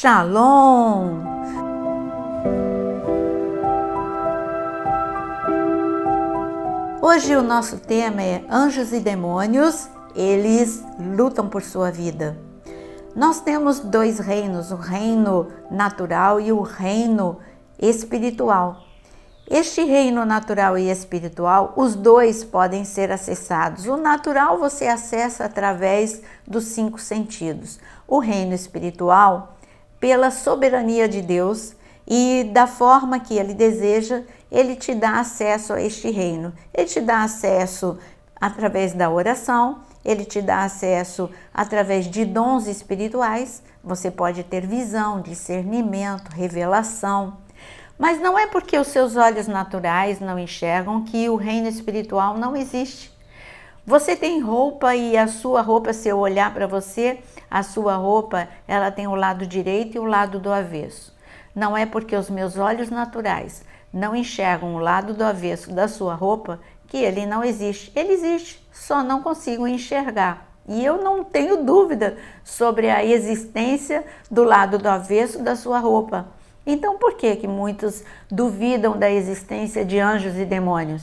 Shalom! Hoje o nosso tema é Anjos e Demônios, eles lutam por sua vida. Nós temos dois reinos, o reino natural e o reino espiritual. Este reino natural e espiritual, os dois podem ser acessados. O natural você acessa através dos cinco sentidos. O reino espiritual pela soberania de Deus e da forma que Ele deseja, Ele te dá acesso a este reino. Ele te dá acesso através da oração, ele te dá acesso através de dons espirituais. Você pode ter visão, discernimento, revelação. Mas não é porque os seus olhos naturais não enxergam que o reino espiritual não existe. Você tem roupa e a sua roupa, se eu olhar para você, a sua roupa, ela tem o lado direito e o lado do avesso. Não é porque os meus olhos naturais não enxergam o lado do avesso da sua roupa que ele não existe. Ele existe, só não consigo enxergar. E eu não tenho dúvida sobre a existência do lado do avesso da sua roupa. Então, por que que muitos duvidam da existência de anjos e demônios?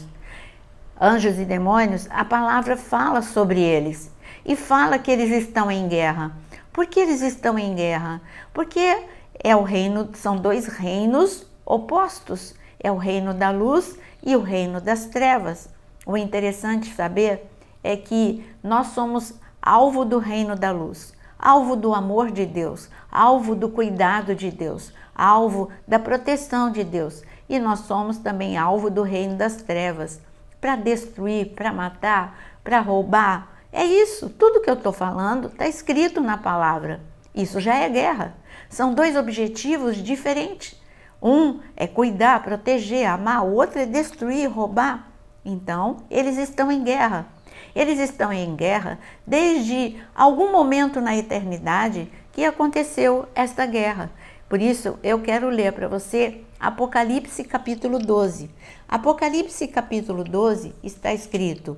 Anjos e demônios, a palavra fala sobre eles e fala que eles estão em guerra. Por que eles estão em guerra? Porque é o reino, são dois reinos opostos. É o reino da luz e o reino das trevas. O interessante saber é que nós somos alvo do reino da luz, alvo do amor de Deus, alvo do cuidado de Deus, alvo da proteção de Deus. E nós somos também alvo do reino das trevas para destruir, para matar, para roubar, é isso, tudo que eu estou falando está escrito na palavra. Isso já é guerra. São dois objetivos diferentes. Um é cuidar, proteger, amar, o outro é destruir, roubar. Então, eles estão em guerra. Eles estão em guerra desde algum momento na eternidade que aconteceu esta guerra. Por isso, eu quero ler para você Apocalipse capítulo 12. Apocalipse capítulo 12 está escrito: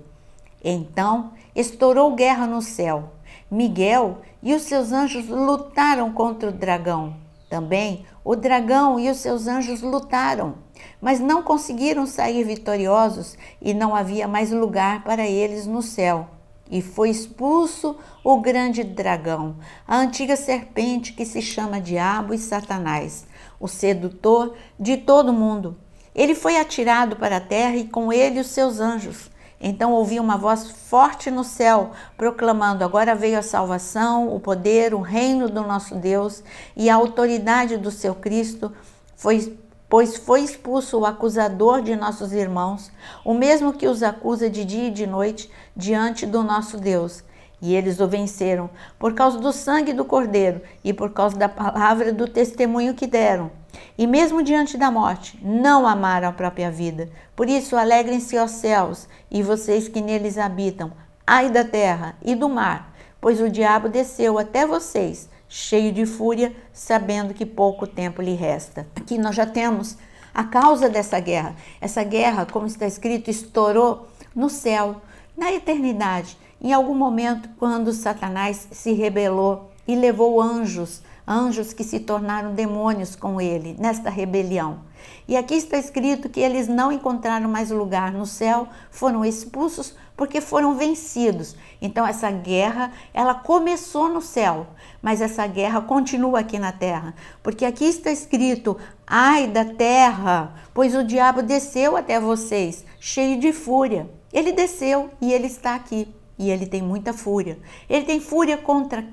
então estourou guerra no céu. Miguel e os seus anjos lutaram contra o dragão. Também o dragão e os seus anjos lutaram, mas não conseguiram sair vitoriosos e não havia mais lugar para eles no céu. E foi expulso o grande dragão, a antiga serpente que se chama Diabo e Satanás, o sedutor de todo mundo. Ele foi atirado para a terra e com ele os seus anjos. Então ouvi uma voz forte no céu, proclamando: Agora veio a salvação, o poder, o reino do nosso Deus e a autoridade do seu Cristo, foi, pois foi expulso o acusador de nossos irmãos, o mesmo que os acusa de dia e de noite diante do nosso Deus. E eles o venceram, por causa do sangue do Cordeiro e por causa da palavra do testemunho que deram e mesmo diante da morte, não amaram a própria vida. Por isso, alegrem-se aos céus e vocês que neles habitam, ai da terra e do mar, pois o diabo desceu até vocês, cheio de fúria, sabendo que pouco tempo lhe resta. Aqui nós já temos a causa dessa guerra. Essa guerra, como está escrito, estourou no céu, na eternidade, em algum momento quando Satanás se rebelou e levou anjos, anjos que se tornaram demônios com ele nesta rebelião. E aqui está escrito que eles não encontraram mais lugar no céu, foram expulsos porque foram vencidos. Então essa guerra, ela começou no céu, mas essa guerra continua aqui na terra, porque aqui está escrito: "Ai da terra, pois o diabo desceu até vocês, cheio de fúria". Ele desceu e ele está aqui. E ele tem muita fúria. Ele tem fúria contra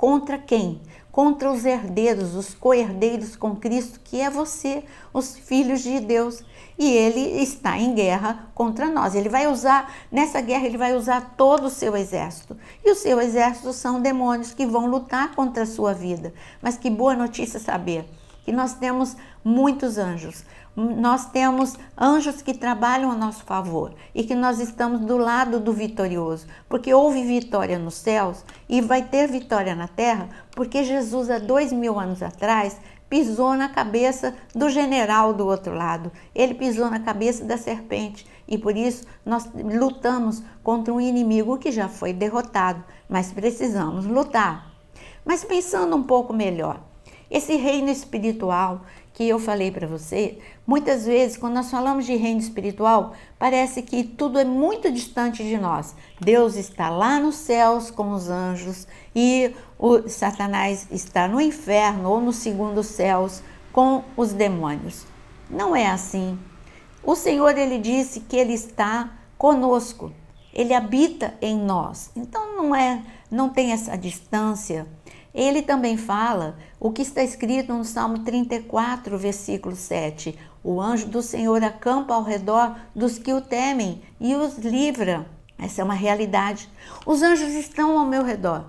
Contra quem? Contra os herdeiros, os co-herdeiros com Cristo, que é você, os filhos de Deus. E ele está em guerra contra nós. Ele vai usar, nessa guerra, ele vai usar todo o seu exército. E o seu exército são demônios que vão lutar contra a sua vida. Mas que boa notícia saber que nós temos muitos anjos. Nós temos anjos que trabalham a nosso favor e que nós estamos do lado do vitorioso, porque houve vitória nos céus e vai ter vitória na terra, porque Jesus, há dois mil anos atrás, pisou na cabeça do general do outro lado, ele pisou na cabeça da serpente e por isso nós lutamos contra um inimigo que já foi derrotado, mas precisamos lutar. Mas pensando um pouco melhor, esse reino espiritual que eu falei para você, muitas vezes quando nós falamos de reino espiritual, parece que tudo é muito distante de nós. Deus está lá nos céus com os anjos e o Satanás está no inferno ou no segundo céus com os demônios. Não é assim. O Senhor ele disse que ele está conosco. Ele habita em nós. Então não é, não tem essa distância ele também fala o que está escrito no Salmo 34, versículo 7. O anjo do Senhor acampa ao redor dos que o temem e os livra. Essa é uma realidade. Os anjos estão ao meu redor.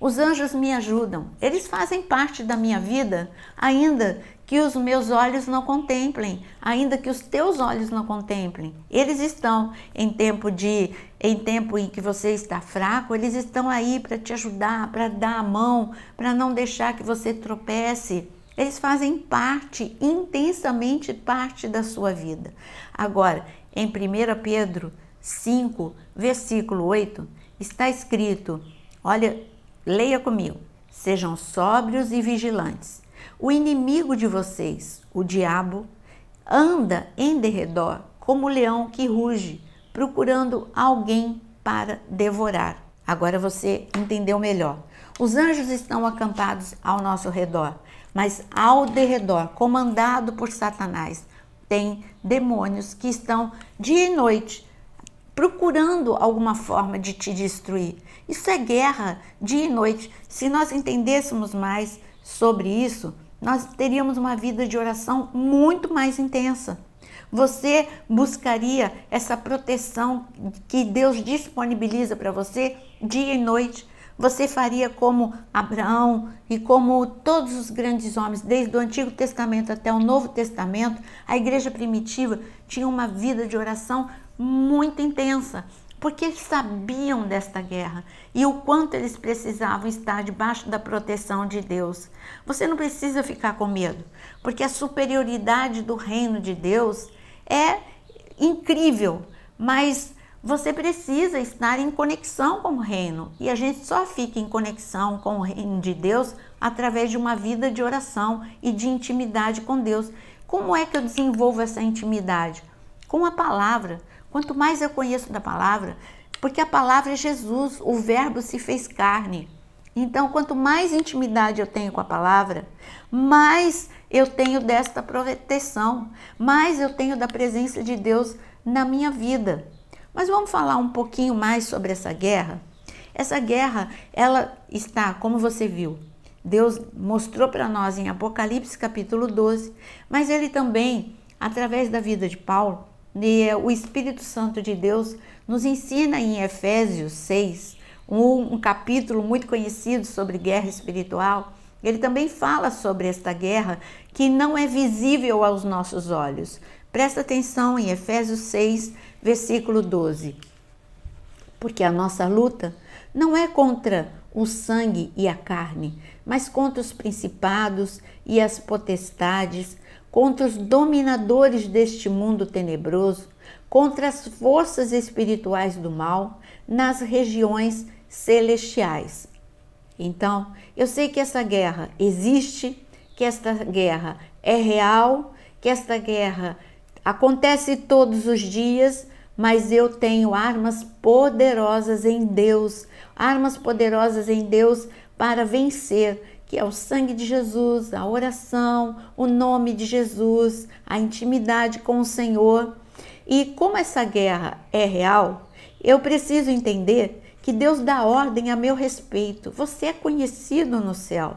Os anjos me ajudam. Eles fazem parte da minha vida, ainda que os meus olhos não contemplem, ainda que os teus olhos não contemplem. Eles estão em tempo de em tempo em que você está fraco, eles estão aí para te ajudar, para dar a mão, para não deixar que você tropece. Eles fazem parte, intensamente parte da sua vida. Agora, em 1 Pedro 5, versículo 8, está escrito: Olha, leia comigo. Sejam sóbrios e vigilantes o inimigo de vocês, o diabo, anda em derredor como leão que ruge, procurando alguém para devorar. Agora você entendeu melhor. Os anjos estão acampados ao nosso redor, mas ao derredor, comandado por Satanás, tem demônios que estão dia e noite procurando alguma forma de te destruir. Isso é guerra dia e noite. Se nós entendêssemos mais sobre isso, nós teríamos uma vida de oração muito mais intensa. Você buscaria essa proteção que Deus disponibiliza para você dia e noite. Você faria como Abraão e como todos os grandes homens, desde o Antigo Testamento até o Novo Testamento, a igreja primitiva tinha uma vida de oração muito intensa porque eles sabiam desta guerra e o quanto eles precisavam estar debaixo da proteção de Deus. Você não precisa ficar com medo, porque a superioridade do reino de Deus é incrível, mas você precisa estar em conexão com o reino. E a gente só fica em conexão com o reino de Deus através de uma vida de oração e de intimidade com Deus. Como é que eu desenvolvo essa intimidade? Com a palavra Quanto mais eu conheço da palavra, porque a palavra é Jesus, o Verbo se fez carne. Então, quanto mais intimidade eu tenho com a palavra, mais eu tenho desta proteção, mais eu tenho da presença de Deus na minha vida. Mas vamos falar um pouquinho mais sobre essa guerra? Essa guerra, ela está, como você viu, Deus mostrou para nós em Apocalipse capítulo 12, mas ele também, através da vida de Paulo, eh, o Espírito Santo de Deus nos ensina em Efésios 6, um, um, capítulo muito conhecido sobre guerra espiritual. Ele também fala sobre esta guerra que não é visível aos nossos olhos. Presta atenção em Efésios 6, versículo 12. Porque a nossa luta não é contra o sangue e a carne, mas contra os principados e as potestades contra os dominadores deste mundo tenebroso, contra as forças espirituais do mal nas regiões celestiais. Então, eu sei que essa guerra existe, que esta guerra é real, que esta guerra acontece todos os dias, mas eu tenho armas poderosas em Deus, armas poderosas em Deus para vencer que é o sangue de Jesus, a oração, o nome de Jesus, a intimidade com o Senhor. E como essa guerra é real, eu preciso entender que Deus dá ordem a meu respeito. Você é conhecido no céu.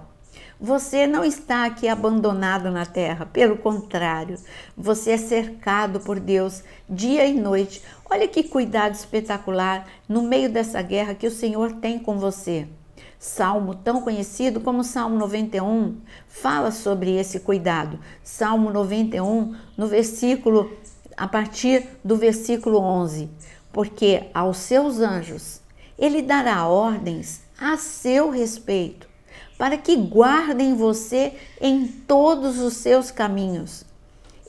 Você não está aqui abandonado na terra, pelo contrário, você é cercado por Deus dia e noite. Olha que cuidado espetacular no meio dessa guerra que o Senhor tem com você. Salmo tão conhecido como Salmo 91 fala sobre esse cuidado. Salmo 91, no versículo a partir do versículo 11, porque aos seus anjos ele dará ordens a seu respeito, para que guardem você em todos os seus caminhos.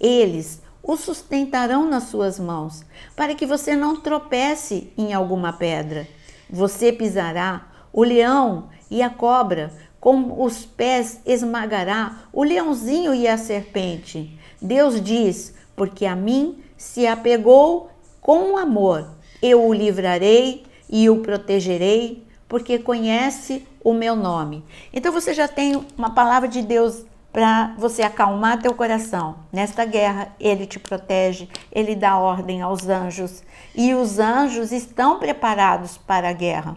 Eles o sustentarão nas suas mãos, para que você não tropece em alguma pedra. Você pisará o leão e a cobra, com os pés esmagará o leãozinho e a serpente. Deus diz: Porque a mim se apegou com amor, eu o livrarei e o protegerei, porque conhece o meu nome. Então você já tem uma palavra de Deus para você acalmar teu coração. Nesta guerra, ele te protege, ele dá ordem aos anjos, e os anjos estão preparados para a guerra.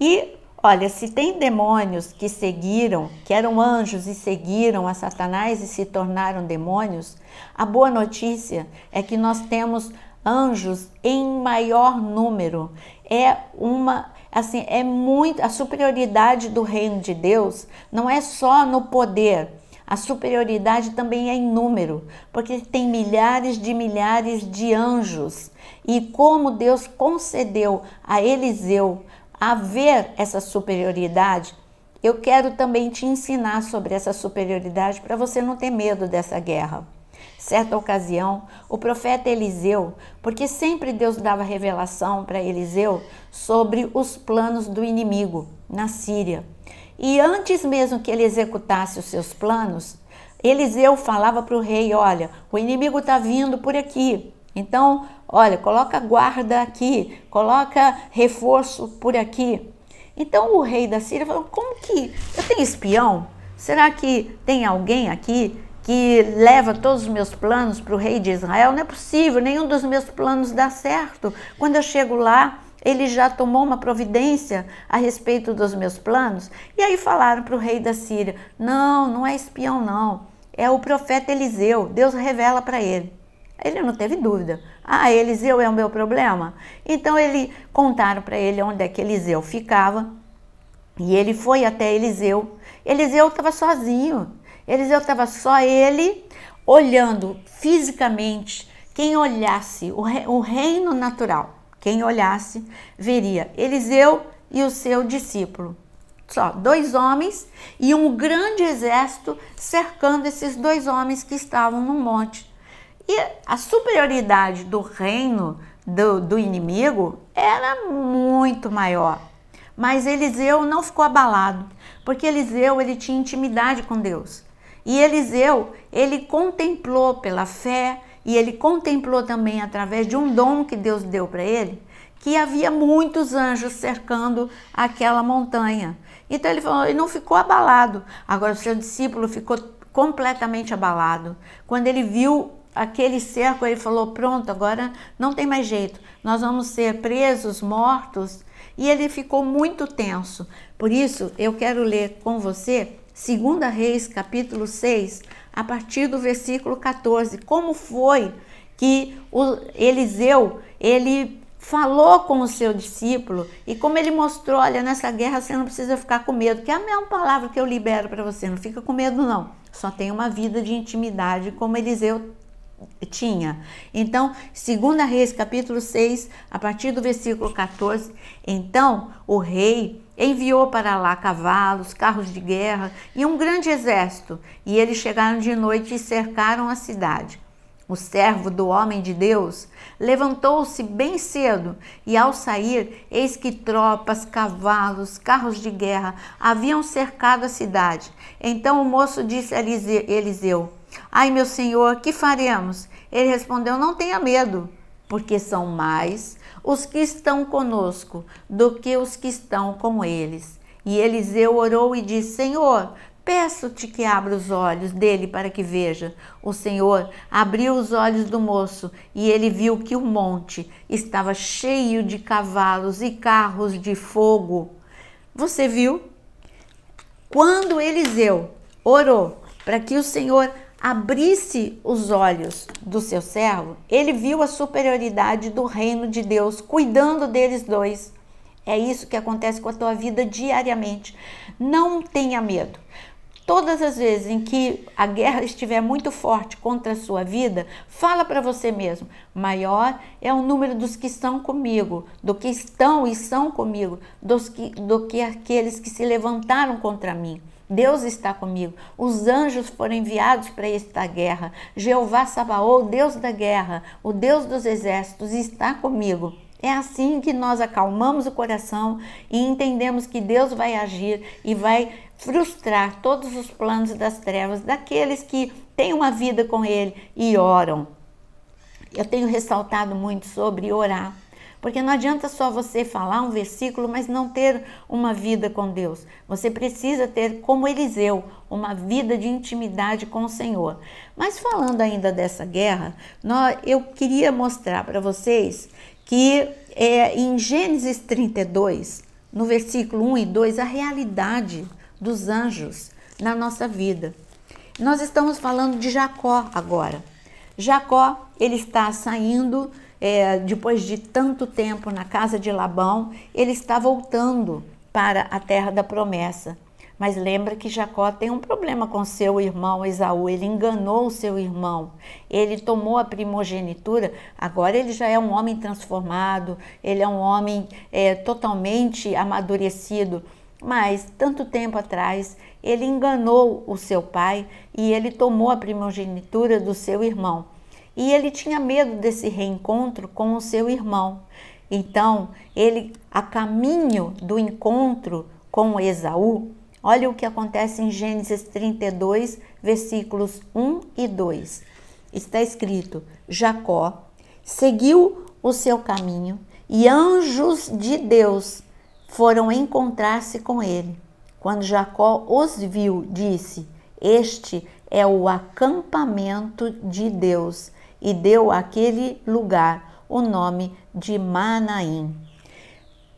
E Olha, se tem demônios que seguiram, que eram anjos e seguiram a Satanás e se tornaram demônios, a boa notícia é que nós temos anjos em maior número. É uma assim, é muito a superioridade do reino de Deus não é só no poder, a superioridade também é em número, porque tem milhares de milhares de anjos. E como Deus concedeu a Eliseu a ver essa superioridade, eu quero também te ensinar sobre essa superioridade para você não ter medo dessa guerra. Certa ocasião, o profeta Eliseu, porque sempre Deus dava revelação para Eliseu sobre os planos do inimigo na Síria. E antes mesmo que ele executasse os seus planos, Eliseu falava para o rei: Olha, o inimigo está vindo por aqui, então, olha, coloca guarda aqui, coloca reforço por aqui. Então o rei da Síria falou: como que eu tenho espião? Será que tem alguém aqui que leva todos os meus planos para o rei de Israel? Não é possível, nenhum dos meus planos dá certo. Quando eu chego lá, ele já tomou uma providência a respeito dos meus planos. E aí falaram para o rei da Síria: não, não é espião, não. É o profeta Eliseu, Deus revela para ele. Ele não teve dúvida. Ah, Eliseu é o meu problema? Então ele contaram para ele onde é que Eliseu ficava. E ele foi até Eliseu. Eliseu estava sozinho. Eliseu estava só ele olhando fisicamente. Quem olhasse o reino natural, quem olhasse, veria Eliseu e o seu discípulo. Só dois homens e um grande exército cercando esses dois homens que estavam no monte. E a superioridade do reino do, do inimigo era muito maior. Mas Eliseu não ficou abalado, porque Eliseu ele tinha intimidade com Deus. E Eliseu, ele contemplou pela fé e ele contemplou também através de um dom que Deus deu para ele, que havia muitos anjos cercando aquela montanha. Então ele falou, ele não ficou abalado. Agora o seu discípulo ficou completamente abalado quando ele viu aquele cerco, ele falou: pronto, agora não tem mais jeito, nós vamos ser presos, mortos. E ele ficou muito tenso. Por isso, eu quero ler com você 2 Reis, capítulo 6, a partir do versículo 14. Como foi que o Eliseu ele falou com o seu discípulo e como ele mostrou, olha, nessa guerra você não precisa ficar com medo, que é a mesma palavra que eu libero para você, não fica com medo não. Só tem uma vida de intimidade como Eliseu tinha. Então, segunda Reis, capítulo 6, a partir do versículo 14, então o rei enviou para lá cavalos, carros de guerra e um grande exército, e eles chegaram de noite e cercaram a cidade. O servo do homem de Deus levantou-se bem cedo e, ao sair, eis que tropas, cavalos, carros de guerra haviam cercado a cidade. Então o moço disse a Eliseu: Ai, meu senhor, que faremos? Ele respondeu: Não tenha medo, porque são mais os que estão conosco do que os que estão com eles. E Eliseu orou e disse: Senhor, peço-te que abra os olhos dele para que veja. O Senhor abriu os olhos do moço e ele viu que o monte estava cheio de cavalos e carros de fogo. Você viu? Quando Eliseu orou para que o Senhor abrisse os olhos do seu servo, ele viu a superioridade do reino de Deus cuidando deles dois. É isso que acontece com a tua vida diariamente. Não tenha medo. Todas as vezes em que a guerra estiver muito forte contra a sua vida, fala para você mesmo: maior é o número dos que estão comigo, do que estão e são comigo, dos que, do que aqueles que se levantaram contra mim. Deus está comigo. Os anjos foram enviados para esta guerra. Jeová Sabaoth, o Deus da guerra, o Deus dos exércitos, está comigo. É assim que nós acalmamos o coração e entendemos que Deus vai agir e vai frustrar todos os planos das trevas daqueles que têm uma vida com Ele e oram. Eu tenho ressaltado muito sobre orar porque não adianta só você falar um versículo, mas não ter uma vida com Deus. Você precisa ter, como Eliseu, uma vida de intimidade com o Senhor. Mas falando ainda dessa guerra, eu queria mostrar para vocês que é, em Gênesis 32, no versículo 1 e 2, a realidade dos anjos na nossa vida. Nós estamos falando de Jacó agora. Jacó, ele está saindo é, depois de tanto tempo na casa de Labão, ele está voltando para a terra da promessa. Mas lembra que Jacó tem um problema com seu irmão Esaú, ele enganou o seu irmão, ele tomou a primogenitura, agora ele já é um homem transformado, ele é um homem é, totalmente amadurecido. Mas, tanto tempo atrás, ele enganou o seu pai e ele tomou a primogenitura do seu irmão e ele tinha medo desse reencontro com o seu irmão. Então, ele, a caminho do encontro com Esaú, olha o que acontece em Gênesis 32, versículos 1 e 2. Está escrito: Jacó seguiu o seu caminho e anjos de Deus foram encontrar-se com ele. Quando Jacó os viu, disse: Este é o acampamento de Deus e deu àquele lugar o nome de Manaim.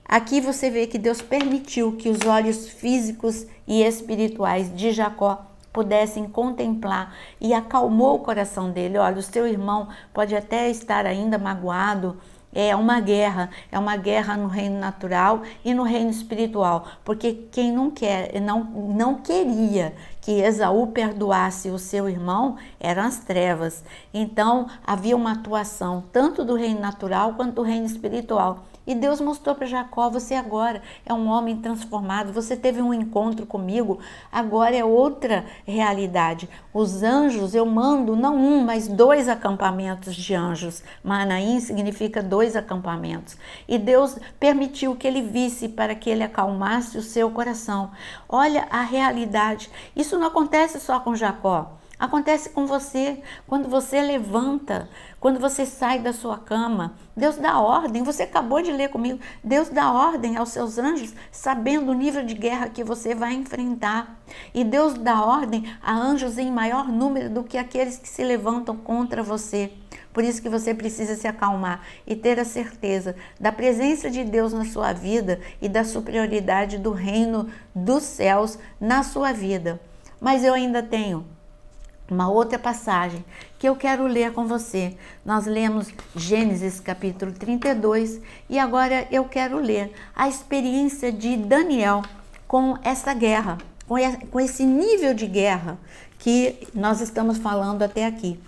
Aqui você vê que Deus permitiu que os olhos físicos e espirituais de Jacó pudessem contemplar e acalmou o coração dele. Olha, o seu irmão pode até estar ainda magoado. É uma guerra, é uma guerra no reino natural e no reino espiritual, porque quem não quer, não, não queria que Esaú perdoasse o seu irmão eram as trevas. Então havia uma atuação tanto do reino natural quanto do reino espiritual. E Deus mostrou para Jacó: você agora é um homem transformado, você teve um encontro comigo, agora é outra realidade. Os anjos, eu mando não um, mas dois acampamentos de anjos. Manaim significa dois acampamentos. E Deus permitiu que ele visse para que ele acalmasse o seu coração. Olha a realidade. Isso não acontece só com Jacó. Acontece com você quando você levanta, quando você sai da sua cama. Deus dá ordem, você acabou de ler comigo. Deus dá ordem aos seus anjos, sabendo o nível de guerra que você vai enfrentar. E Deus dá ordem a anjos em maior número do que aqueles que se levantam contra você. Por isso que você precisa se acalmar e ter a certeza da presença de Deus na sua vida e da superioridade do reino dos céus na sua vida. Mas eu ainda tenho uma outra passagem que eu quero ler com você. Nós lemos Gênesis capítulo 32 e agora eu quero ler a experiência de Daniel com essa guerra, com esse nível de guerra que nós estamos falando até aqui.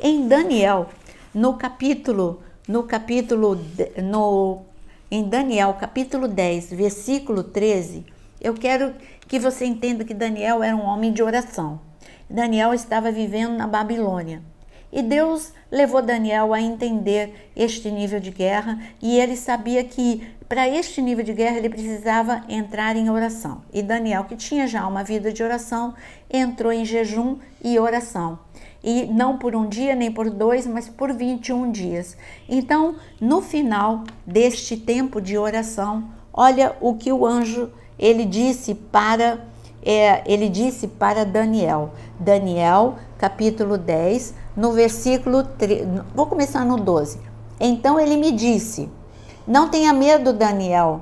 Em Daniel, no capítulo no capítulo no em Daniel capítulo 10, versículo 13, eu quero que você entenda que Daniel era um homem de oração. Daniel estava vivendo na Babilônia. E Deus levou Daniel a entender este nível de guerra e ele sabia que para este nível de guerra ele precisava entrar em oração. E Daniel, que tinha já uma vida de oração, entrou em jejum e oração. E não por um dia, nem por dois, mas por 21 dias. Então, no final deste tempo de oração, olha o que o anjo ele disse para é, ele disse para Daniel, Daniel capítulo 10, no versículo 3, vou começar no 12. Então ele me disse: Não tenha medo, Daniel,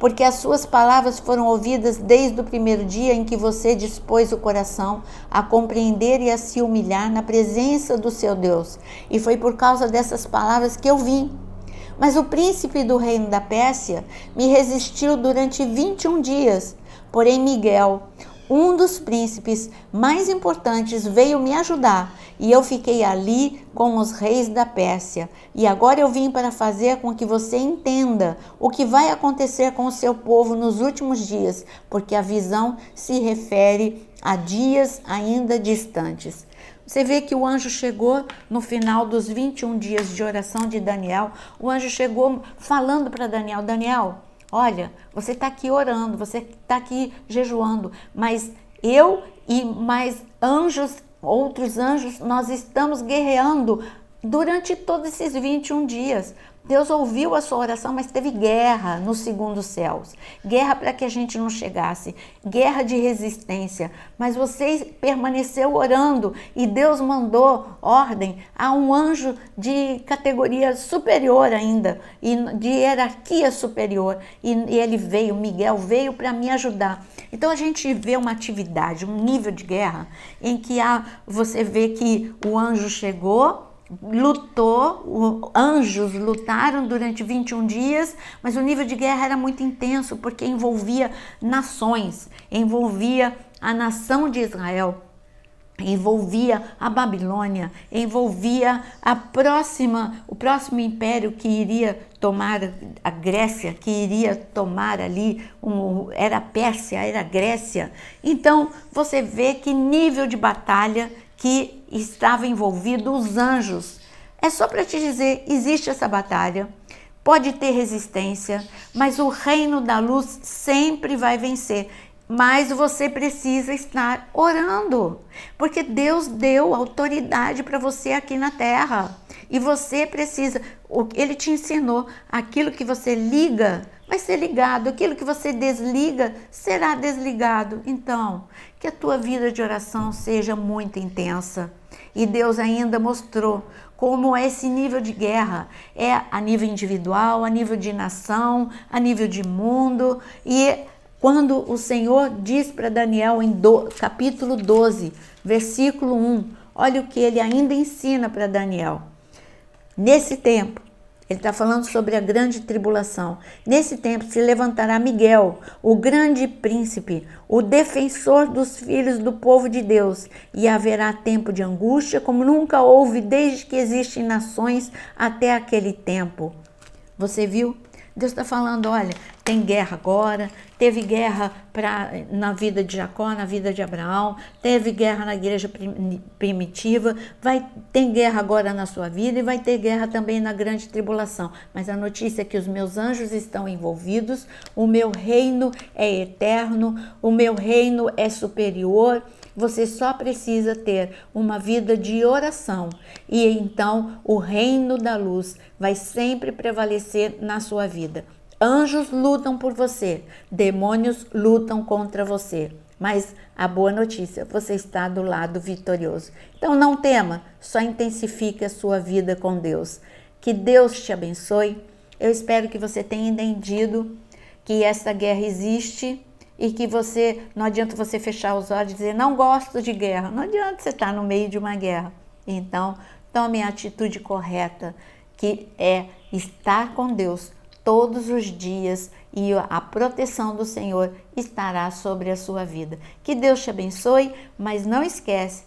porque as suas palavras foram ouvidas desde o primeiro dia em que você dispôs o coração a compreender e a se humilhar na presença do seu Deus. E foi por causa dessas palavras que eu vim. Mas o príncipe do reino da Pérsia me resistiu durante 21 dias Porém, Miguel, um dos príncipes mais importantes, veio me ajudar e eu fiquei ali com os reis da Pérsia. E agora eu vim para fazer com que você entenda o que vai acontecer com o seu povo nos últimos dias, porque a visão se refere a dias ainda distantes. Você vê que o anjo chegou no final dos 21 dias de oração de Daniel. O anjo chegou falando para Daniel: Daniel, Olha, você está aqui orando, você está aqui jejuando, mas eu e mais anjos, outros anjos, nós estamos guerreando durante todos esses 21 dias. Deus ouviu a sua oração, mas teve guerra no segundo céus guerra para que a gente não chegasse, guerra de resistência. Mas você permaneceu orando e Deus mandou ordem a um anjo de categoria superior ainda, e de hierarquia superior. E, e ele veio, Miguel veio para me ajudar. Então a gente vê uma atividade, um nível de guerra em que há, você vê que o anjo chegou lutou, anjos lutaram durante 21 dias, mas o nível de guerra era muito intenso porque envolvia nações, envolvia a nação de Israel, envolvia a Babilônia, envolvia a próxima, o próximo império que iria tomar a Grécia, que iria tomar ali, um, era a Pérsia, era a Grécia. Então você vê que nível de batalha que estava envolvido os anjos. É só para te dizer, existe essa batalha, pode ter resistência, mas o reino da luz sempre vai vencer. Mas você precisa estar orando, porque Deus deu autoridade para você aqui na terra. E você precisa, ele te ensinou, aquilo que você liga vai ser ligado, aquilo que você desliga será desligado. Então, que a tua vida de oração seja muito intensa. E Deus ainda mostrou como esse nível de guerra é a nível individual, a nível de nação, a nível de mundo. E quando o Senhor diz para Daniel em do, capítulo 12, versículo 1, olha o que ele ainda ensina para Daniel. Nesse tempo, ele está falando sobre a grande tribulação. Nesse tempo se levantará Miguel, o grande príncipe, o defensor dos filhos do povo de Deus, e haverá tempo de angústia como nunca houve desde que existem nações até aquele tempo. Você viu? Deus está falando: olha, tem guerra agora, teve guerra pra, na vida de Jacó, na vida de Abraão, teve guerra na igreja primitiva, vai tem guerra agora na sua vida e vai ter guerra também na grande tribulação. Mas a notícia é que os meus anjos estão envolvidos, o meu reino é eterno, o meu reino é superior você só precisa ter uma vida de oração e então o reino da luz vai sempre prevalecer na sua vida. Anjos lutam por você, demônios lutam contra você. Mas a boa notícia, você está do lado vitorioso. Então não tema, só intensifique a sua vida com Deus. Que Deus te abençoe. Eu espero que você tenha entendido que essa guerra existe e que você não adianta você fechar os olhos e dizer não gosto de guerra. Não adianta você estar no meio de uma guerra. Então, tome a atitude correta, que é estar com Deus todos os dias e a proteção do Senhor estará sobre a sua vida. Que Deus te abençoe, mas não esquece,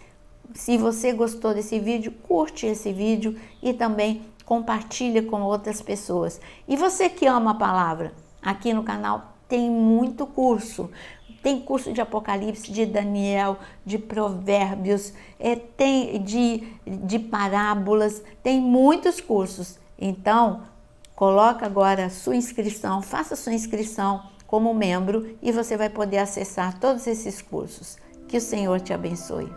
se você gostou desse vídeo, curte esse vídeo e também compartilha com outras pessoas. E você que ama a palavra, aqui no canal tem muito curso. Tem curso de Apocalipse, de Daniel, de Provérbios, é, tem de, de parábolas, tem muitos cursos. Então, coloca agora a sua inscrição, faça sua inscrição como membro e você vai poder acessar todos esses cursos. Que o Senhor te abençoe.